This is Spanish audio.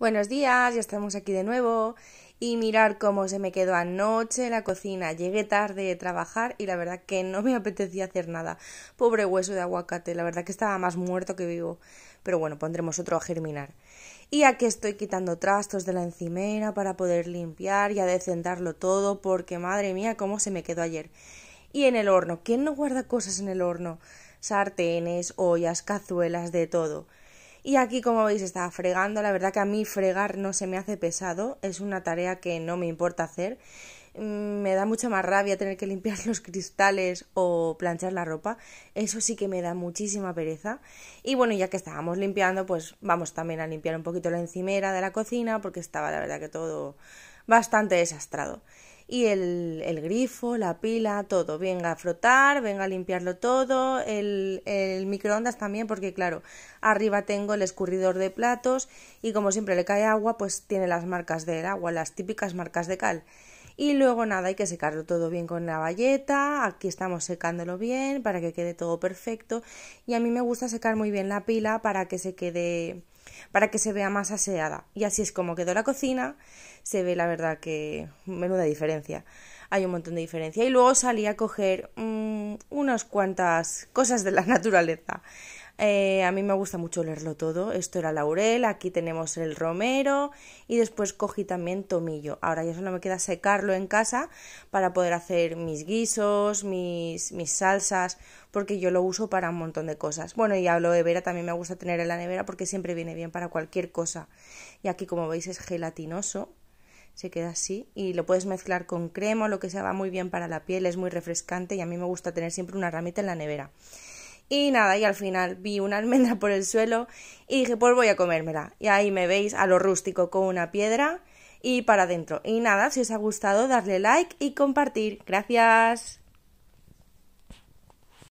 Buenos días, ya estamos aquí de nuevo. Y mirar cómo se me quedó anoche en la cocina. Llegué tarde de trabajar y la verdad que no me apetecía hacer nada. Pobre hueso de aguacate, la verdad que estaba más muerto que vivo. Pero bueno, pondremos otro a germinar. Y aquí estoy quitando trastos de la encimera para poder limpiar y adecentarlo todo porque madre mía, cómo se me quedó ayer. Y en el horno, ¿quién no guarda cosas en el horno? Sartenes, ollas, cazuelas, de todo. Y aquí, como veis, estaba fregando. La verdad que a mí fregar no se me hace pesado. Es una tarea que no me importa hacer. Mm, me da mucha más rabia tener que limpiar los cristales o planchar la ropa. Eso sí que me da muchísima pereza. Y bueno, ya que estábamos limpiando, pues vamos también a limpiar un poquito la encimera de la cocina porque estaba, la verdad que todo bastante desastrado y el, grifo, la pila, todo. Venga a frotar, venga a limpiarlo todo, el, microondas también, porque claro, arriba tengo el escurridor de platos y como siempre le cae agua, pues tiene las marcas del agua, las típicas marcas de cal. Y luego nada, hay que secarlo todo bien con la bayeta. Aquí estamos secándolo bien para que quede todo perfecto. Y a mí me gusta secar muy bien la pila para que se quede para que se vea más aseada. Y así es como quedó la cocina, se ve la verdad que menuda diferencia, hay un montón de diferencia. Y luego salí a coger mm, unas cuantas cosas de la naturaleza. Eh, a mí me gusta mucho leerlo todo. Esto era laurel, aquí tenemos el romero y después cogí también tomillo. Ahora ya solo me queda secarlo en casa para poder hacer mis guisos, mis, mis salsas, porque yo lo uso para un montón de cosas. Bueno, y hablo de vera también me gusta tener en la nevera porque siempre viene bien para cualquier cosa. Y aquí como veis es gelatinoso, se queda así y lo puedes mezclar con crema o lo que sea, va muy bien para la piel, es muy refrescante y a mí me gusta tener siempre una ramita en la nevera. Y nada, y al final vi una almendra por el suelo y dije, pues voy a comérmela. Y ahí me veis a lo rústico con una piedra y para adentro. Y nada, si os ha gustado, darle like y compartir. Gracias.